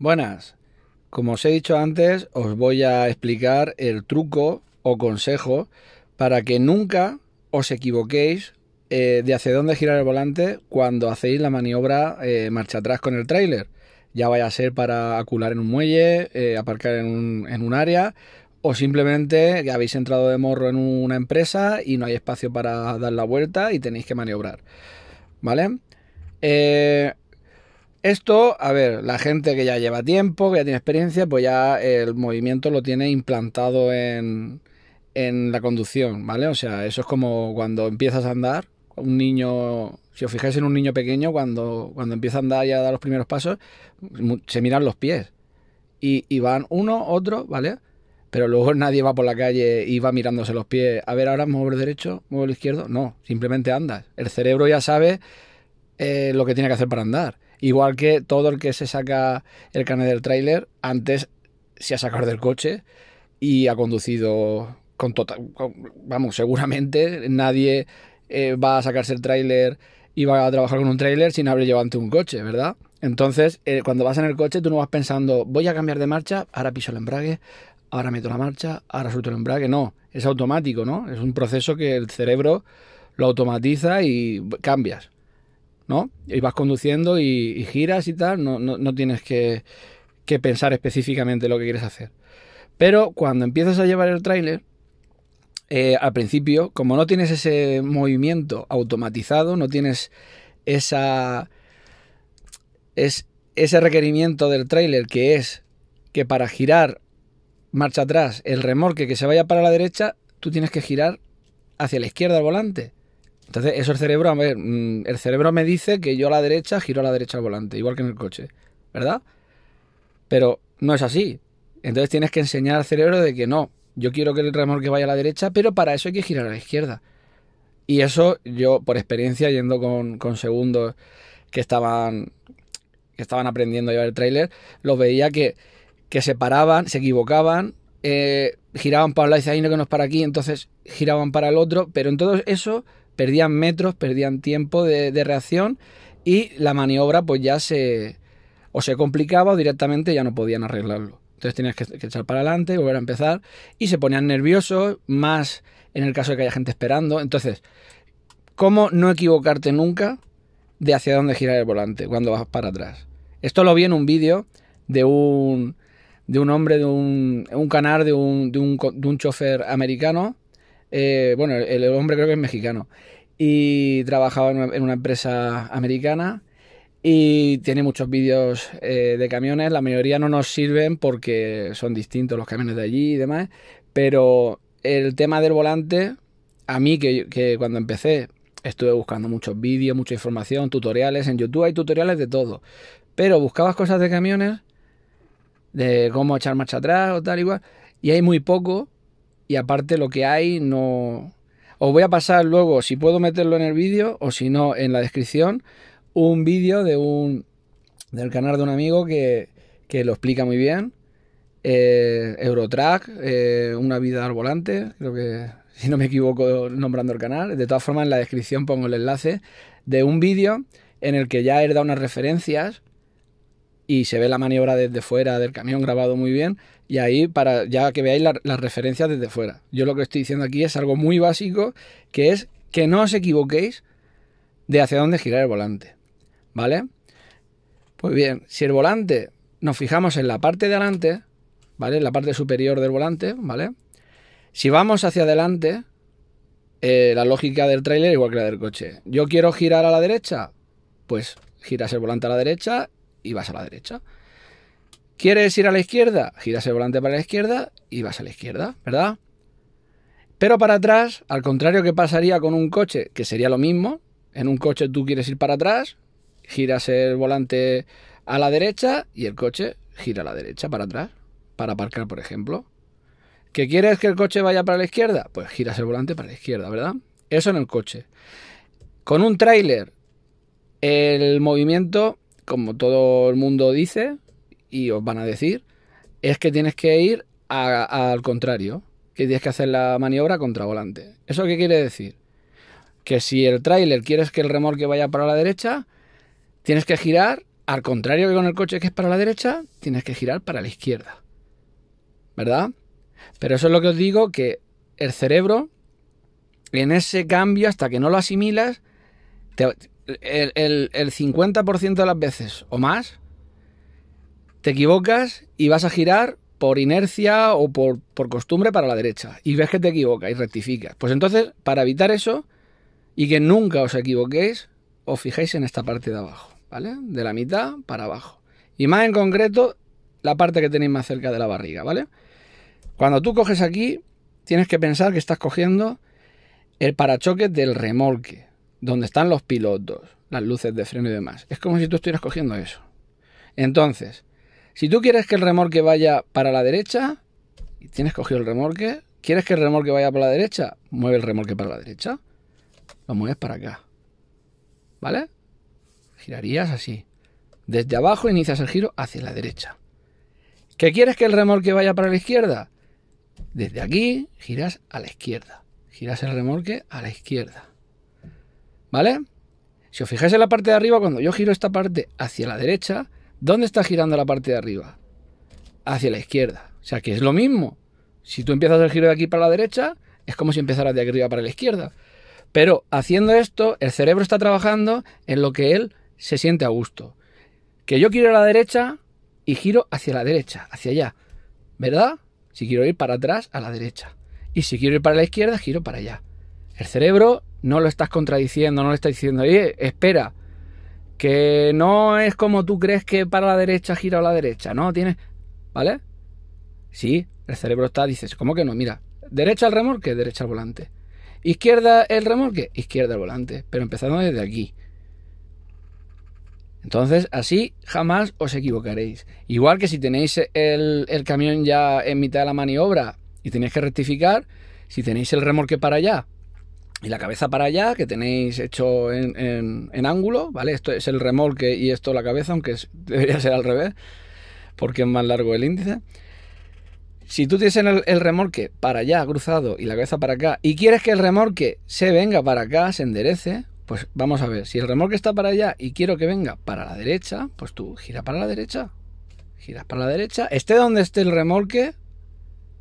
Buenas. Como os he dicho antes, os voy a explicar el truco o consejo para que nunca os equivoquéis eh, de hacia dónde girar el volante cuando hacéis la maniobra eh, marcha atrás con el trailer. Ya vaya a ser para acular en un muelle, eh, aparcar en un, área o simplemente que habéis entrado de morro en una empresa y no hay espacio para dar la vuelta y tenéis que maniobrar. ¿Vale? Esto, a ver, la gente que ya lleva tiempo, que ya tiene experiencia, pues ya el movimiento lo tiene implantado en, en la conducción, ¿vale? O sea, eso es como cuando empiezas a andar, un niño, si os fijáis en un niño pequeño, cuando, cuando empieza a andar y a dar los primeros pasos, se miran los pies. Y, van uno, otro, ¿vale? Pero luego nadie va por la calle y va mirándose los pies. A ver, ahora muevo el derecho, muevo el izquierdo. No, simplemente andas. El cerebro ya sabe eh, lo que tiene que hacer para andar. Igual que todo el que se saca el carnet del tráiler, antes se ha sacado del coche y ha conducido con total... vamos, seguramente nadie eh, va a sacarse el tráiler y va a trabajar con un tráiler sin haber llevado ante un coche, ¿verdad? Entonces, eh, cuando vas en el coche, tú no vas pensando, voy a cambiar de marcha, ahora piso el embrague, ahora meto la marcha, ahora suelto el embrague. No, es automático, ¿no? Es un proceso que el cerebro lo automatiza y cambias. ¿no? Y vas conduciendo y, giras y tal, no, tienes que, pensar específicamente lo que quieres hacer. Pero cuando empiezas a llevar el tráiler, eh, al principio, como no tienes ese movimiento automatizado, no tienes esa... Es, ese requerimiento del tráiler que es que para girar marcha atrás el remolque que se vaya para la derecha, tú tienes que girar hacia la izquierda al volante. Entonces, eso el cerebro, a ver, mm, el cerebro me dice que yo a la derecha giro a la derecha al volante, igual que en el coche, ¿verdad? Pero no es así. Entonces tienes que enseñar al cerebro de que no, yo quiero que el remolque vaya a la derecha, pero para eso hay que girar a la izquierda. Y eso yo, por experiencia, yendo con, segundos que estaban, que estaban aprendiendo a llevar el trailer. los veía que, que se paraban, se equivocaban, eh, giraban para un lado y decían, no, que no es para aquí, entonces giraban para el otro, pero en todo eso perdían metros, perdían tiempo de, reacción y la maniobra pues ya se o se complicaba o directamente ya no podían arreglarlo. Entonces tenías que, echar para adelante, volver a empezar y se ponían nerviosos, más en el caso de que haya gente esperando. Entonces, ¿cómo no equivocarte nunca de hacia dónde girar el volante cuando vas para atrás? Esto lo vi en un vídeo de un, de un hombre, de un, un canal, de un, de un, de un chofer americano eh, bueno, el, hombre creo que es mexicano. Y trabajaba en una, empresa americana y tiene muchos vídeos eh, de camiones. La mayoría no nos sirven porque son distintos los camiones de allí y demás. Pero el tema del volante, a mí que, cuando empecé estuve buscando muchos vídeos, mucha información, tutoriales. En YouTube hay tutoriales de todo. Pero buscabas cosas de camiones, de cómo echar marcha atrás o tal igual. y hay muy poco y aparte lo que hay no... Os voy a pasar luego, si puedo meterlo en el vídeo o si no, en la descripción, un vídeo de un del canal de un amigo que, que lo explica muy bien. Eh, Eurotrack, eh, Una vida al volante, creo que si no me equivoco nombrando el canal. De todas formas, en la descripción pongo el enlace de un vídeo en el que ya he dado unas referencias y se ve la maniobra desde fuera del camión grabado muy bien y ahí para ya que veáis las referencias desde fuera. Yo lo que estoy diciendo aquí es algo muy básico que es que no os equivoquéis de hacia dónde girar el volante, ¿vale? Pues bien, si el volante nos fijamos en la parte de adelante, ¿vale? En la parte superior del volante, ¿vale? Si vamos hacia adelante, eh, la lógica del tráiler igual que la del coche. Yo quiero girar a la derecha, pues giras el volante a la derecha y vas a la derecha. ¿Quieres ir a la izquierda? Giras el volante para la izquierda y vas a la izquierda, ¿verdad? Pero para atrás, al contrario que pasaría con un coche, que sería lo mismo, en un coche tú quieres ir para atrás, giras el volante a la derecha y el coche gira a la derecha para atrás, para aparcar, por ejemplo. ¿Que quieres que el coche vaya para la izquierda? Pues giras el volante para la izquierda, ¿verdad? Eso en el coche. Con un tráiler, el movimiento como todo el mundo dice, y os van a decir, es que tienes que ir al contrario, que tienes que hacer la maniobra contra volante. ¿Eso qué quiere decir? Que si el tráiler quieres que el remolque vaya para la derecha, tienes que girar, al contrario que con el coche que es para la derecha, tienes que girar para la izquierda. ¿Verdad? Pero eso es lo que os digo, que el cerebro, en ese cambio, hasta que no lo asimilas, te, el, 50% de las veces o más, te equivocas y vas a girar por inercia o por, costumbre para la derecha. Y ves que te equivocas y rectificas. Pues entonces, para evitar eso y que nunca os equivoquéis, os fijéis en esta parte de abajo, ¿vale? De la mitad para abajo. Y más en concreto, la parte que tenéis más cerca de la barriga, ¿vale? Cuando tú coges aquí, tienes que pensar que estás cogiendo el parachoque del remolque, donde están los pilotos, las luces de freno y demás. Es como si tú estuvieras cogiendo eso. Entonces, si tú quieres que el remolque vaya para la derecha, y tienes cogido el remolque, ¿quieres que el remolque vaya para la derecha? Mueve el remolque para la derecha. Lo mueves para acá. ¿Vale? Girarías así. Desde abajo inicias el giro hacia la derecha. ¿Qué quieres que el remolque vaya para la izquierda? Desde aquí giras a la izquierda. Giras el remolque a la izquierda. ¿Vale? Si os fijáis en la parte de arriba, cuando yo giro esta parte hacia la derecha, ¿dónde está girando la parte de arriba? Hacia la izquierda. O sea que es lo mismo. Si tú empiezas el giro de aquí para la derecha, es como si empezaras de aquí arriba para la izquierda. Pero haciendo esto, el cerebro está trabajando en lo que él se siente a gusto. Que yo quiero a la derecha y giro hacia la derecha, hacia allá. ¿Verdad? Si quiero ir para atrás, a la derecha. Y si quiero ir para la izquierda, giro para allá. El cerebro no lo estás contradiciendo, no le estás diciendo, oye, espera, que no es como tú crees que para la derecha gira a la derecha, no, tienes, ¿vale? Sí, el cerebro está, dices, ¿cómo que no? Mira, derecha al remolque, derecha al volante. Izquierda el remolque, izquierda al volante, pero empezando desde aquí. Entonces, así jamás os equivocaréis. Igual que si tenéis el camión ya en mitad de la maniobra y tenéis que rectificar, si tenéis el remolque para allá y la cabeza para allá, que tenéis hecho en, ángulo, ¿vale? Esto es el remolque y esto la cabeza, aunque debería ser al revés, porque es más largo el índice. Si tú tienes el, el, remolque para allá cruzado y la cabeza para acá, y quieres que el remolque se venga para acá, se enderece, pues vamos a ver, si el remolque está para allá y quiero que venga para la derecha, pues tú gira para la derecha, giras para la derecha, esté donde esté el remolque,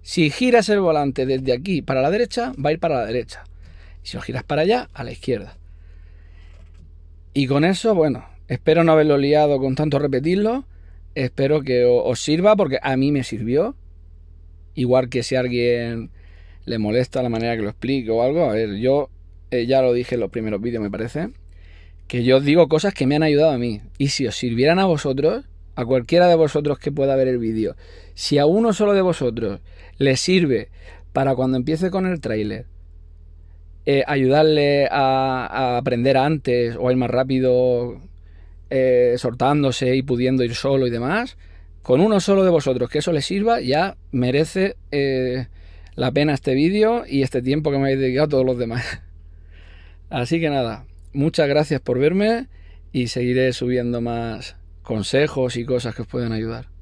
si giras el volante desde aquí para la derecha, va a ir para la derecha. Y si os giras para allá, a la izquierda. Y con eso, bueno, espero no haberlo liado con tanto repetirlo. Espero que os sirva porque a mí me sirvió. Igual que si a alguien le molesta la manera que lo explico o algo. A ver, yo eh, ya lo dije en los primeros vídeos, me parece. Que yo digo cosas que me han ayudado a mí. Y si os sirvieran a vosotros, a cualquiera de vosotros que pueda ver el vídeo, si a uno solo de vosotros le sirve para cuando empiece con el tráiler eh, ayudarle a, aprender antes o a ir más rápido eh, soltándose y pudiendo ir solo y demás, con uno solo de vosotros que eso le sirva, ya merece eh, la pena este vídeo y este tiempo que me habéis dedicado a todos los demás. Así que nada, muchas gracias por verme y seguiré subiendo más consejos y cosas que os pueden ayudar.